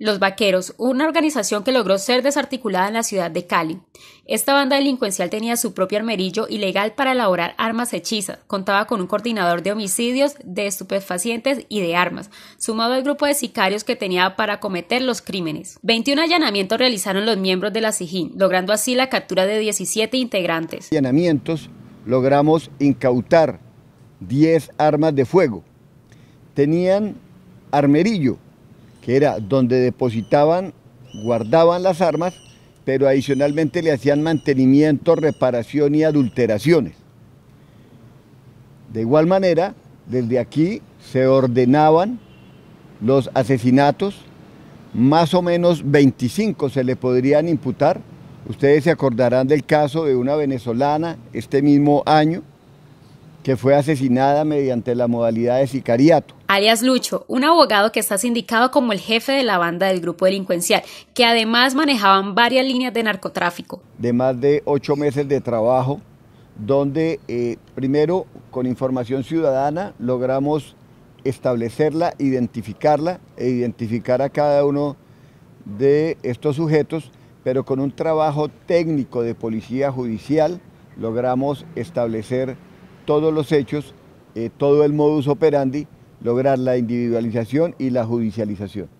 Los Vaqueros, una organización que logró ser desarticulada en la ciudad de Cali. Esta banda delincuencial tenía su propio armerillo ilegal para elaborar armas hechizas, contaba con un coordinador de homicidios, de estupefacientes y de armas, sumado al grupo de sicarios que tenía para cometer los crímenes. 21 allanamientos realizaron los miembros de la SIJIN, logrando así la captura de 17 integrantes. Allanamientos logramos incautar 10 armas de fuego. Tenían armerillo que era donde depositaban, guardaban las armas, pero adicionalmente le hacían mantenimiento, reparación y adulteraciones. De igual manera, desde aquí se ordenaban los asesinatos, más o menos 25 se le podrían imputar. Ustedes se acordarán del caso de una venezolana este mismo año que fue asesinada mediante la modalidad de sicariato alias Lucho, un abogado que está sindicado como el jefe de la banda del grupo delincuencial, que además manejaban varias líneas de narcotráfico. De más de ocho meses de trabajo, donde eh, primero con información ciudadana logramos establecerla, identificarla e identificar a cada uno de estos sujetos, pero con un trabajo técnico de policía judicial logramos establecer todos los hechos, eh, todo el modus operandi lograr la individualización y la judicialización.